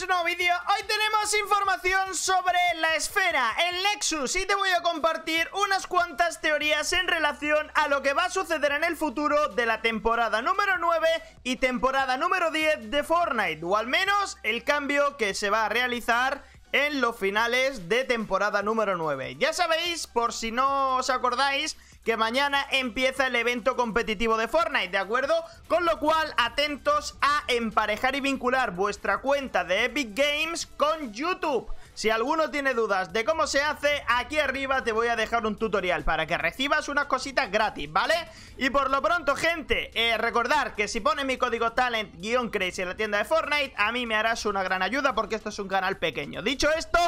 un nuevo vídeo Hoy tenemos información sobre la esfera, en Lexus Y te voy a compartir unas cuantas teorías en relación a lo que va a suceder en el futuro De la temporada número 9 y temporada número 10 de Fortnite O al menos el cambio que se va a realizar en los finales de temporada número 9. Ya sabéis, por si no os acordáis, que mañana empieza el evento competitivo de Fortnite, ¿de acuerdo? Con lo cual, atentos a emparejar y vincular vuestra cuenta de Epic Games con YouTube. Si alguno tiene dudas de cómo se hace, aquí arriba te voy a dejar un tutorial para que recibas unas cositas gratis, ¿vale? Y por lo pronto, gente, eh, recordar que si pones mi código talent-crazy en la tienda de Fortnite, a mí me harás una gran ayuda porque esto es un canal pequeño. Dicho esto...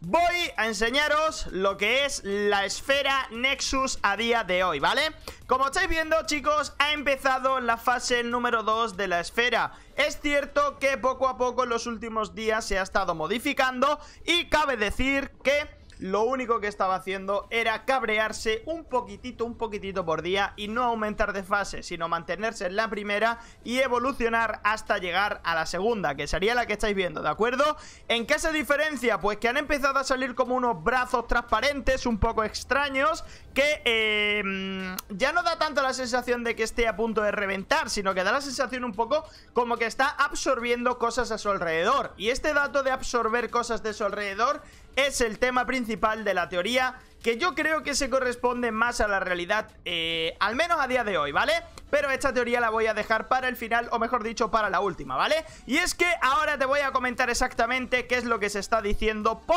Voy a enseñaros lo que es la esfera Nexus a día de hoy, ¿vale? Como estáis viendo, chicos, ha empezado la fase número 2 de la esfera. Es cierto que poco a poco en los últimos días se ha estado modificando y cabe decir que lo único que estaba haciendo era cabrearse un poquitito, un poquitito por día y no aumentar de fase, sino mantenerse en la primera y evolucionar hasta llegar a la segunda, que sería la que estáis viendo, ¿de acuerdo? ¿En qué se diferencia? Pues que han empezado a salir como unos brazos transparentes, un poco extraños, que... Eh, ya no da tanto la sensación de que esté a punto de reventar, sino que da la sensación un poco como que está absorbiendo cosas a su alrededor. Y este dato de absorber cosas de su alrededor es el tema principal de la teoría que yo creo que se corresponde más a la realidad, eh, al menos a día de hoy, ¿vale? Pero esta teoría la voy a dejar para el final, o mejor dicho, para la última, ¿vale? Y es que ahora te voy a comentar exactamente qué es lo que se está diciendo por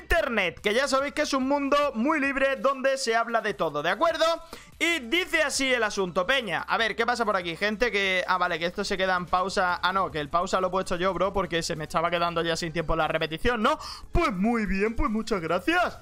internet, que ya sabéis que es un mundo muy libre donde se habla de todo, ¿de acuerdo? Y dice así el asunto, Peña. A ver, ¿qué pasa por aquí? Gente que... Ah, vale, que esto se queda en pausa. Ah, no, que el pausa lo he puesto yo, bro, porque se me estaba quedando ya sin tiempo la repetición, ¿no? Pues muy bien, pues muchas gracias.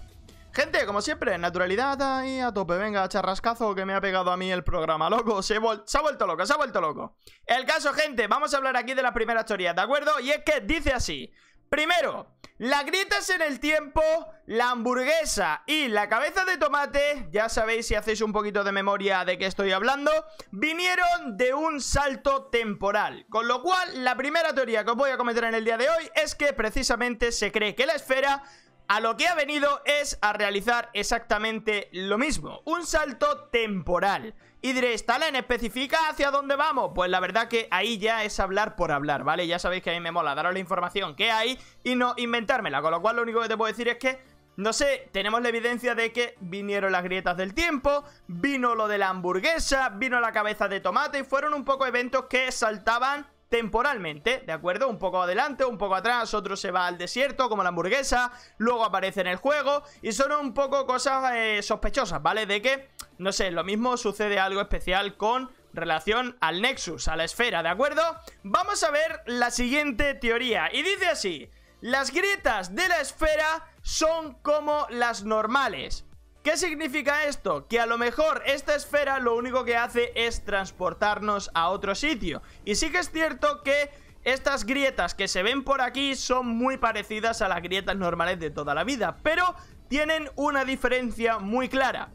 Gente, como siempre, naturalidad ahí a tope. Venga, charrascazo que me ha pegado a mí el programa, loco. Se, se, ha vuelto loco, se ha vuelto loco. El caso, gente, vamos a hablar aquí de la primera teorías, ¿de acuerdo? Y es que dice así. Primero, las grietas en el tiempo, la hamburguesa y la cabeza de tomate, ya sabéis si hacéis un poquito de memoria de qué estoy hablando, vinieron de un salto temporal. Con lo cual, la primera teoría que os voy a comentar en el día de hoy es que precisamente se cree que la esfera a lo que ha venido es a realizar exactamente lo mismo, un salto temporal. Y diréis, Talen, especifica hacia dónde vamos. Pues la verdad que ahí ya es hablar por hablar, ¿vale? Ya sabéis que a mí me mola daros la información que hay y no inventármela. Con lo cual lo único que te puedo decir es que, no sé, tenemos la evidencia de que vinieron las grietas del tiempo, vino lo de la hamburguesa, vino la cabeza de tomate y fueron un poco eventos que saltaban temporalmente, ¿de acuerdo? Un poco adelante, un poco atrás, otro se va al desierto, como la hamburguesa, luego aparece en el juego, y son un poco cosas eh, sospechosas, ¿vale? De que, no sé, lo mismo sucede algo especial con relación al Nexus, a la esfera, ¿de acuerdo? Vamos a ver la siguiente teoría, y dice así, las grietas de la esfera son como las normales, ¿Qué significa esto? Que a lo mejor esta esfera lo único que hace es transportarnos a otro sitio. Y sí que es cierto que estas grietas que se ven por aquí son muy parecidas a las grietas normales de toda la vida, pero tienen una diferencia muy clara.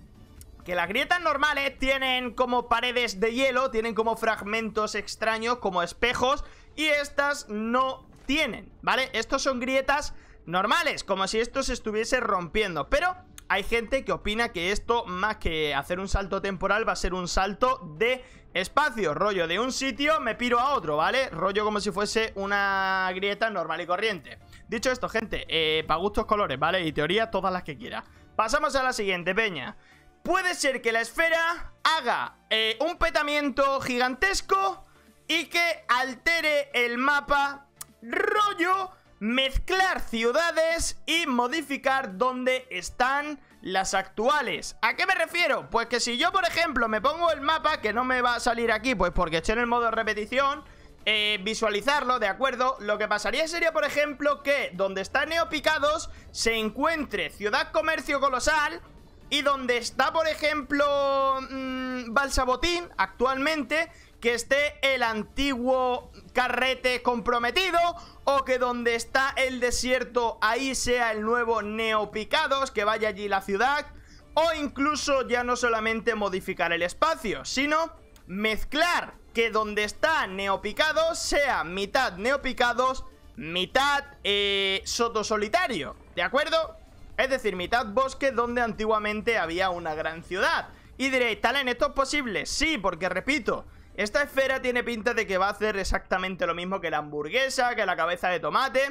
Que las grietas normales tienen como paredes de hielo, tienen como fragmentos extraños, como espejos, y estas no tienen, ¿vale? Estos son grietas normales, como si esto se estuviese rompiendo, pero hay gente que opina que esto, más que hacer un salto temporal, va a ser un salto de espacio, rollo de un sitio me piro a otro, ¿vale? Rollo como si fuese una grieta normal y corriente. Dicho esto, gente, eh, para gustos colores, ¿vale? Y teoría, todas las que quiera. Pasamos a la siguiente, peña. Puede ser que la esfera haga eh, un petamiento gigantesco y que altere el mapa rollo mezclar ciudades y modificar dónde están las actuales. ¿A qué me refiero? Pues que si yo, por ejemplo, me pongo el mapa, que no me va a salir aquí, pues porque estoy en el modo repetición, eh, visualizarlo, ¿de acuerdo? Lo que pasaría sería, por ejemplo, que donde está Neopicados se encuentre Ciudad Comercio Colosal y donde está, por ejemplo, mm, Balsabotín actualmente que esté el antiguo carrete comprometido o que donde está el desierto ahí sea el nuevo Neopicados, que vaya allí la ciudad o incluso ya no solamente modificar el espacio, sino mezclar que donde está Neopicados sea mitad Neopicados, mitad eh, Soto Solitario, ¿de acuerdo? Es decir, mitad bosque donde antiguamente había una gran ciudad. Y diréis, Talén, esto es posible? Sí, porque repito, esta esfera tiene pinta de que va a hacer exactamente lo mismo que la hamburguesa, que la cabeza de tomate...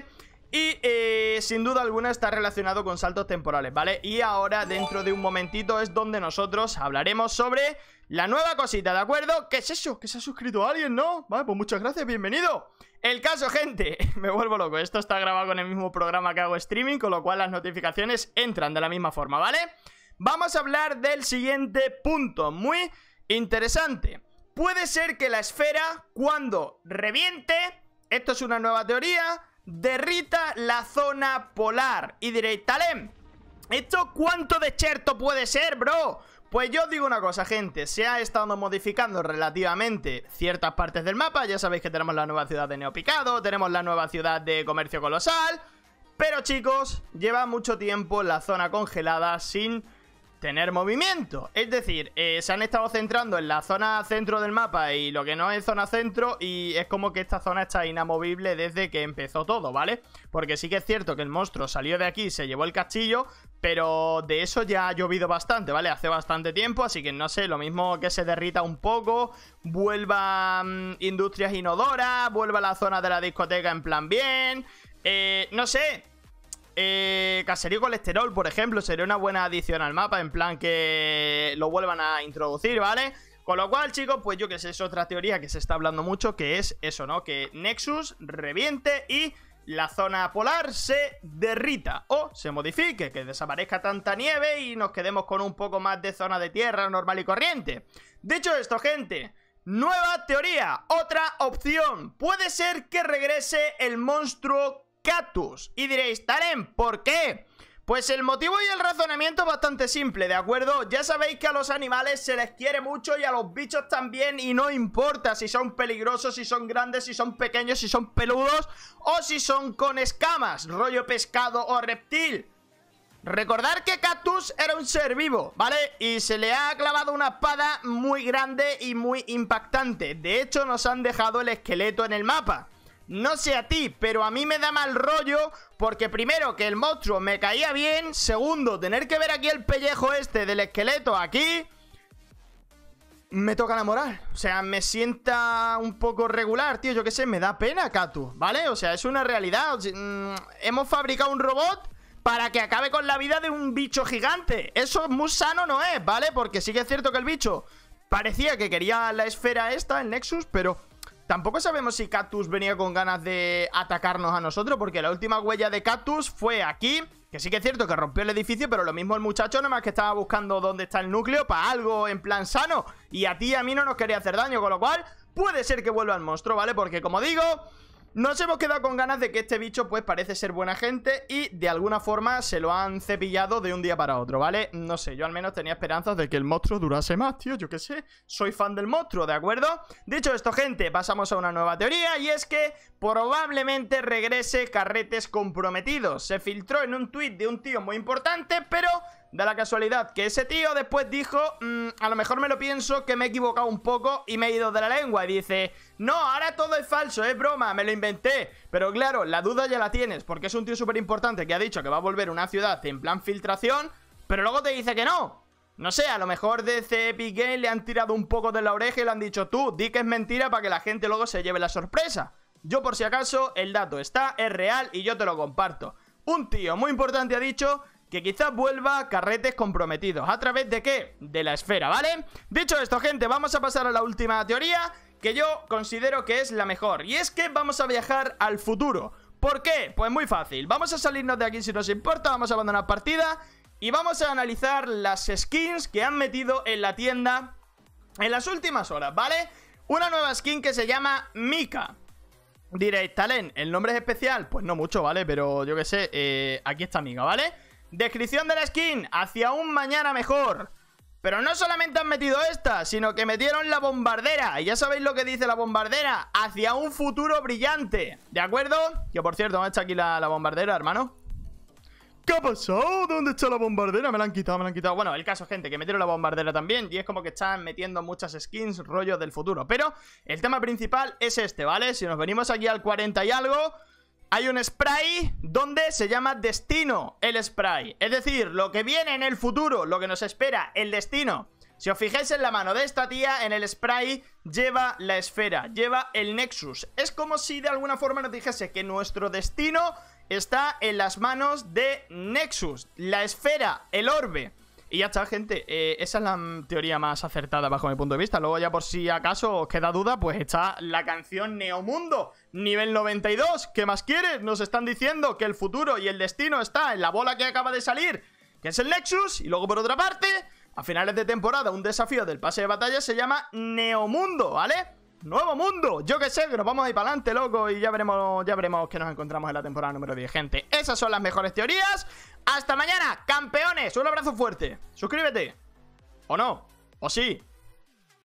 Y eh, sin duda alguna está relacionado con saltos temporales, ¿vale? Y ahora, dentro de un momentito, es donde nosotros hablaremos sobre la nueva cosita, ¿de acuerdo? ¿Qué es eso? ¿Que se ha suscrito alguien, no? Vale, pues muchas gracias, bienvenido. El caso, gente, me vuelvo loco. Esto está grabado con el mismo programa que hago streaming, con lo cual las notificaciones entran de la misma forma, ¿vale? Vamos a hablar del siguiente punto, muy interesante. Puede ser que la esfera, cuando reviente, esto es una nueva teoría, derrita la zona polar. Y diréis, Talem, ¿esto cuánto de cierto puede ser, bro? Pues yo os digo una cosa, gente, se ha estado modificando relativamente ciertas partes del mapa, ya sabéis que tenemos la nueva ciudad de Neopicado, tenemos la nueva ciudad de Comercio Colosal, pero chicos, lleva mucho tiempo la zona congelada sin tener movimiento. Es decir, eh, se han estado centrando en la zona centro del mapa y lo que no es zona centro y es como que esta zona está inamovible desde que empezó todo, ¿vale? Porque sí que es cierto que el monstruo salió de aquí, se llevó el castillo, pero de eso ya ha llovido bastante, ¿vale? Hace bastante tiempo, así que no sé, lo mismo que se derrita un poco, vuelva mm, industrias inodoras, vuelva la zona de la discoteca en plan bien, eh, no sé, eh, caserío colesterol, por ejemplo, sería una buena adición al mapa, en plan que lo vuelvan a introducir, ¿vale? Con lo cual, chicos, pues yo que sé, es otra teoría que se está hablando mucho, que es eso, ¿no? Que Nexus reviente y la zona polar se derrita o se modifique, que desaparezca tanta nieve y nos quedemos con un poco más de zona de tierra normal y corriente. Dicho esto, gente, nueva teoría, otra opción. Puede ser que regrese el monstruo Cactus Y diréis, Taren, ¿por qué? Pues el motivo y el razonamiento es bastante simple, ¿de acuerdo? Ya sabéis que a los animales se les quiere mucho y a los bichos también y no importa si son peligrosos, si son grandes, si son pequeños, si son peludos o si son con escamas, rollo pescado o reptil. Recordar que Cactus era un ser vivo, ¿vale? Y se le ha clavado una espada muy grande y muy impactante. De hecho, nos han dejado el esqueleto en el mapa. No sé a ti, pero a mí me da mal rollo porque primero que el monstruo me caía bien, segundo tener que ver aquí el pellejo este del esqueleto aquí me toca la moral. O sea, me sienta un poco regular, tío. Yo qué sé, me da pena, Katu, ¿vale? O sea, es una realidad. Mm, hemos fabricado un robot para que acabe con la vida de un bicho gigante. Eso muy sano no es, ¿vale? Porque sí que es cierto que el bicho parecía que quería la esfera esta, el Nexus, pero Tampoco sabemos si Cactus venía con ganas de atacarnos a nosotros, porque la última huella de Cactus fue aquí. Que sí que es cierto que rompió el edificio, pero lo mismo el muchacho, nomás que estaba buscando dónde está el núcleo para algo en plan sano. Y a ti y a mí no nos quería hacer daño, con lo cual puede ser que vuelva el monstruo, ¿vale? Porque como digo, nos hemos quedado con ganas de que este bicho pues parece ser buena gente y de alguna forma se lo han cepillado de un día para otro, ¿vale? No sé, yo al menos tenía esperanzas de que el monstruo durase más, tío, yo qué sé, soy fan del monstruo, ¿de acuerdo? Dicho esto, gente, pasamos a una nueva teoría y es que probablemente regrese carretes comprometidos. Se filtró en un tuit de un tío muy importante, pero de la casualidad que ese tío después dijo, mm, a lo mejor me lo pienso, que me he equivocado un poco y me he ido de la lengua. Y dice, no, ahora todo es falso, es broma, me lo inventé. Pero claro, la duda ya la tienes, porque es un tío súper importante que ha dicho que va a volver a una ciudad en plan filtración, pero luego te dice que no. No sé, a lo mejor de Epic Game le han tirado un poco de la oreja y le han dicho, tú, di que es mentira para que la gente luego se lleve la sorpresa. Yo por si acaso, el dato está, es real y yo te lo comparto. Un tío muy importante ha dicho que quizás vuelva carretes comprometidos. ¿A través de qué? De la esfera, ¿vale? Dicho esto, gente, vamos a pasar a la última teoría que yo considero que es la mejor. Y es que vamos a viajar al futuro. ¿Por qué? Pues muy fácil. Vamos a salirnos de aquí si nos importa, vamos a abandonar partida y vamos a analizar las skins que han metido en la tienda en las últimas horas, ¿vale? Una nueva skin que se llama Mika. Diréis, Talén. ¿el nombre es especial? Pues no mucho, ¿vale? Pero yo qué sé, eh, aquí está Mika, ¿vale? Descripción de la skin, hacia un mañana mejor. Pero no solamente han metido esta, sino que metieron la bombardera. Y ya sabéis lo que dice la bombardera, hacia un futuro brillante. ¿De acuerdo? Que por cierto, ¿dónde está aquí la, la bombardera, hermano? ¿Qué ha pasado? ¿Dónde está la bombardera? Me la han quitado, me la han quitado. Bueno, el caso, gente, que metieron la bombardera también. Y es como que están metiendo muchas skins, rollos del futuro. Pero el tema principal es este, ¿vale? Si nos venimos aquí al 40 y algo hay un spray donde se llama destino el spray. Es decir, lo que viene en el futuro, lo que nos espera, el destino. Si os fijáis en la mano de esta tía, en el spray lleva la esfera, lleva el Nexus. Es como si de alguna forma nos dijese que nuestro destino está en las manos de Nexus, la esfera, el orbe. Y ya está, gente. Eh, esa es la mm, teoría más acertada bajo mi punto de vista. Luego ya por si acaso os queda duda, pues está la canción Neomundo, nivel 92. ¿Qué más quieres? Nos están diciendo que el futuro y el destino está en la bola que acaba de salir, que es el Nexus. Y luego por otra parte, a finales de temporada, un desafío del pase de batalla se llama Neomundo, ¿vale? Nuevo mundo, yo qué sé, que nos vamos a ir para adelante, loco, y ya veremos, ya veremos que nos encontramos en la temporada número 10, gente. Esas son las mejores teorías. ¡Hasta mañana, campeones! Un abrazo fuerte. Suscríbete. ¿O no? ¿O sí?